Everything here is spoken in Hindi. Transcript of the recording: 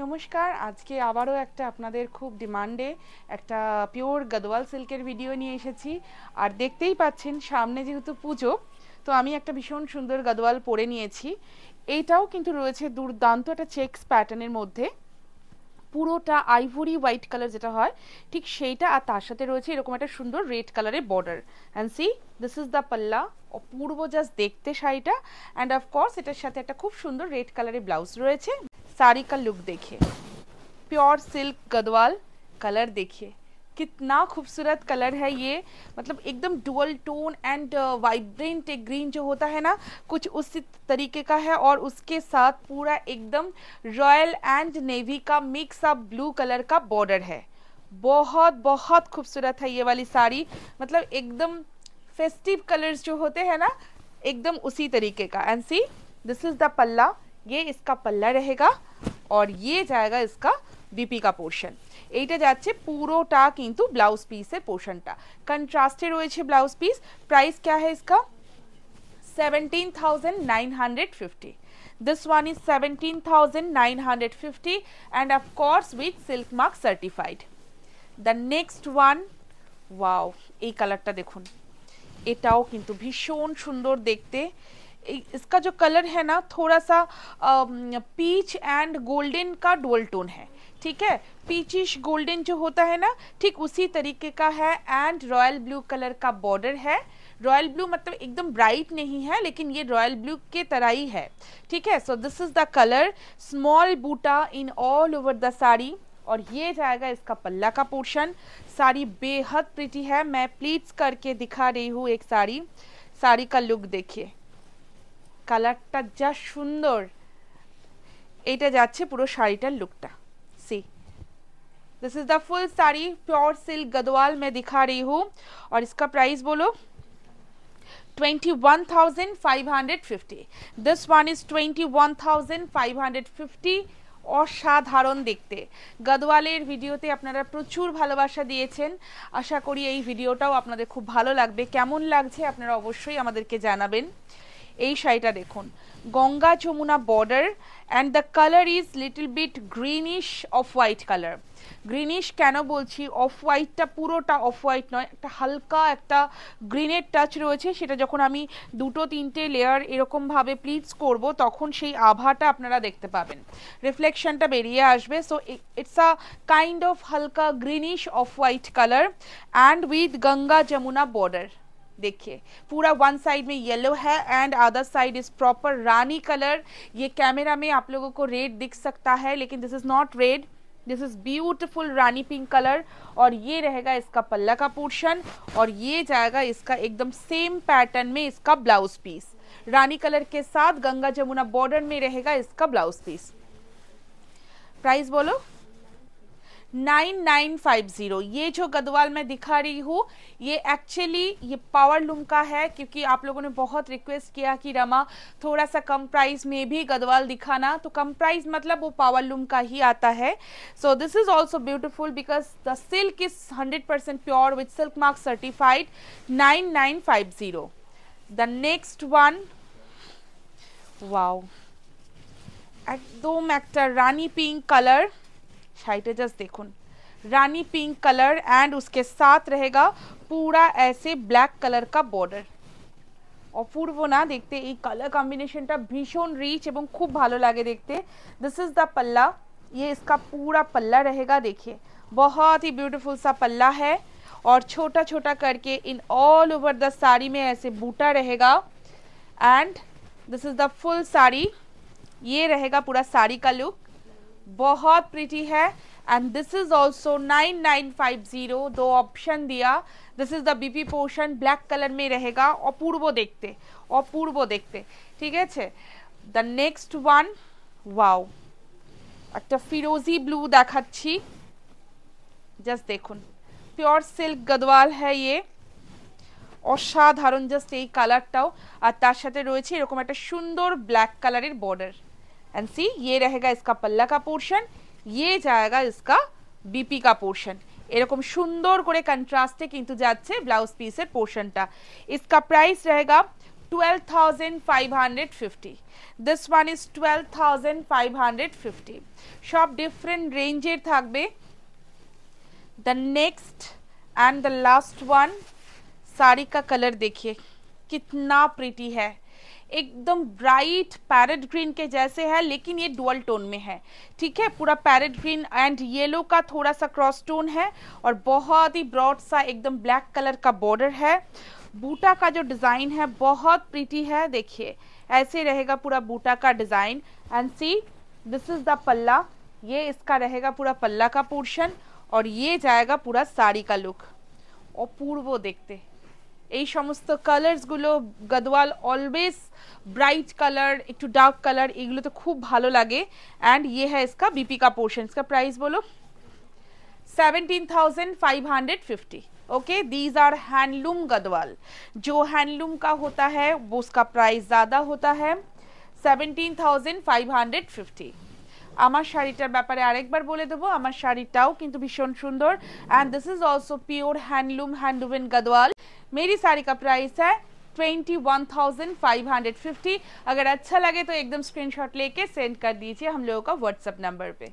নমস্কার আজকে আবারও একটা আপনাদের খুব ডিমান্ডে একটা পিওর গাদোয়াল সিল্কের ভিডিও নিয়ে এসেছি আর দেখতেই পাচ্ছেন সামনে যেহেতু পুজো তো আমি একটা ভীষণ সুন্দর গাদোয়াল পরে নিয়েছি এইটাও কিন্তু রয়েছে দুর্দান্ত একটা চেক্স প্যাটার্নের মধ্যে পুরোটা আইভরি হোয়াইট কালার যেটা হয় ঠিক সেইটা আর তার সাথে রয়েছে এরকম একটা সুন্দর রেড কালারের border and see this is the পাল্লা অপূর্ব জাস্ট দেখতে শাড়িটা অ্যান্ড অফকোর্স এটার সাথে একটা খুব সুন্দর রেড কালারের ব্লাউজ রয়েছে साड़ी का लुक देखिए प्योर सिल्क गदवाल कलर देखिए कितना खूबसूरत कलर है ये मतलब एकदम डुअल टोन एंड वाइब्रेंट एक ग्रीन जो होता है ना कुछ उसी तरीके का है और उसके साथ पूरा एकदम रॉयल एंड नेवी का मिक्स अप ब्लू कलर का बॉर्डर है बहुत बहुत खूबसूरत है ये वाली साड़ी मतलब एकदम फेस्टिव कलर्स जो होते हैं ना एकदम उसी तरीके का and see this is the पल्ला ये इसका पल्ला रहेगा और ये जाएगा इसका बीपी का पोर्शन ये যাচ্ছে পুরোটা ब्लाउज पिस পিসের পোর্শনটা কন্ট্রাস্টে রয়েছে ब्लाउज पिस प्राइस क्या है इसका seventeen thousand nine hundred fifty this one is 17950 and of course with silk mark certified the next one wow এই কালারটা দেখুন এটাও কিন্তু ভীষণ সুন্দর দেখতে इसका जो कलर है ना थोड़ा सा पीच एंड गोल्डन का डोल टोन है ठीक है पीचिश गोल्डन जो होता है ना ठीक उसी तरीके का है एंड रॉयल ब्लू कलर का बॉर्डर है रॉयल ब्लू मतलब एकदम ब्राइट नहीं है लेकिन ये रॉयल ब्लू के तरह ही है ठीक है so this is the colour small बूटा in all over the sari और ये जाएगा इसका पल्ला का पोर्शन साड़ी बेहद प्रिटी है मैं प्लीट्स करके दिखा रही हूँ एक साड़ी साड़ी का लुक देखिए কালারটা যা সুন্দর এইটা যাচ্ছে পুরো শাড়িটার লুকটা see this is the full sari pure silk Gadwal মে দিখা রি হু আর ইসকা প্রাইস বলো twenty one thousand five hundred fifty this twenty one thousand five hundred fifty অসাধারণ দেখতে গদওয়ালের ভিডিওতে আপনারা প্রচুর ভালোবাসা দিয়েছেন আশা করি এই ভিডিওটাও আপনাদের খুব ভালো লাগবে কেমন লাগছে আপনারা অবশ্যই আমাদেরকে জানাবেন এই শাড়িটা দেখুন Ganga Jamuna border and the colour is little bit greenish off white colour greenish কেন বলছি অফ হোয়াইটটা পুরোটা অফ হোয়াইট নয় একটা হালকা একটা গ্রিনের টাচ রয়েছে সেটা যখন আমি দুটো তিনটে লেয়ার এরকমভাবে প্লিটস করব তখন সেই আভাটা আপনারা দেখতে পাবেন রিফ্লেকশনটা বেরিয়ে আসবে so it's a kind of হালকা greenish off white colour and with Ganga Jamuna border देखिए पूरा वन साइड में येलो है and other side is proper rani colour ये कैमरा में आप लोगों को रेड दिख सकता है लेकिन this is not red this is beautiful rani pink colour और ये रहेगा इसका पल्ला का पोर्शन और ये जाएगा इसका एकदम सेम पैटर्न में इसका ब्लाउज पीस रानी कलर के साथ गंगा जमुना बॉर्डर में रहेगा इसका ब्लाउज पीस प्राइस बोलो 9950 ये जो गदवाल मैं दिखा रही हूँ ये एक्चुअली ये पावर लूम का है क्योंकि आप लोगों ने बहुत रिक्वेस्ट किया कि रमा थोड़ा सा कम प्राइस में भी गदवाल दिखाना तो कम प्राइस मतलब वो पावर लूम का ही आता है so this is also beautiful because the silk is hundred percent pure with silk mark certified nine nine five zero the next one wow একদম একটা रानी पिंक कलर शाइटे जस्ट देखो रानी पिंक कलर एंड उसके साथ रहेगा पूरा ऐसे ब्लैक कलर का बॉर्डर ना देखते ये कलर कॉम्बिनेशन কম্বিনেশনটা भीषण रिच एवं खूब भालो लगे देखते दिस इज़ द पल्ला ये इसका पूरा पल्ला रहेगा देखिए बहुत ही ब्यूटीफुल सा पल्ला है और छोटा छोटा करके in all over the sari में ऐसे बूटा रहेगा and this is the full sari ये रहेगा पूरा साड़ी का लुक बहुत प्रिटी है एंड दिस इज ऑल्सो 9950 दो ऑप्शन दिया this is the BP portion black colour में रहेगा अपूर्व देखते अपूर्व देखते ठीक है द नेक्स्ट वन वाओ एक फिरोजी ब्लू देखा जस्ट देखुन प्योर सिल्क गदवाल है ये असाधारण जस्ट ये कलर टाओ और तरह रही है यकम एक सुंदर black colour border and see ये रहेगा इसका पल्ला का पोर्शन ये जाएगा इसका बीपी का पोर्शन एरक सुंदर করে क्योंकि जा ब्लाउज पिसर पोर्शन इसका प्राइस रहेगा 12550 দিস ওয়ান ইজ 12550 সব ডিফারেন্ট রেঞ্জের থাকবে the next and the last one sari का कलर देखिए कितना प्रिटी है एकदम ब्राइट पैरेट ग्रीन के जैसे है लेकिन ये डुअल टोन में है ठीक है पूरा पैरेट ग्रीन एंड येलो का थोड़ा सा क्रॉस टोन है और बहुत ही ब्रॉड सा एकदम ब्लैक कलर का बॉर्डर है बूटा का जो डिज़ाइन है बहुत प्रीटी है देखिए ऐसे रहेगा पूरा बूटा का design and see this is the पल्ला ये इसका रहेगा पूरा पल्ला का पोर्शन और ये जाएगा पूरा साड़ी का लुक और पूर्वो देखते এই সমস্ত কালারস গুলো গদওয়াল অলওয়েজ ব্রাইট কালারড একটু ডার্ক কালার এগুলো তো খুব ভালো লাগে এন্ড ये है इसका बीपी का पोर्शंस का प्राइस बोलो 17550 okay these are handloom Gadwal जो हैंडलूम का होता है वो उसका प्राइस ज्यादा होता है 17550 আমার শাড়িটা ব্যাপারে আরেকবার বলে দেব আমার শাড়িটাও কিন্তু ভীষণ সুন্দর and this is also pure handloom handwoven Gadwal मेरी साड़ी का प्राइस है 21,550 अगर अच्छा लगे तो एकदम स्क्रीनशॉट लेके सेंड कर दीजिए हम लोगों का व्हाट्सअप नंबर पे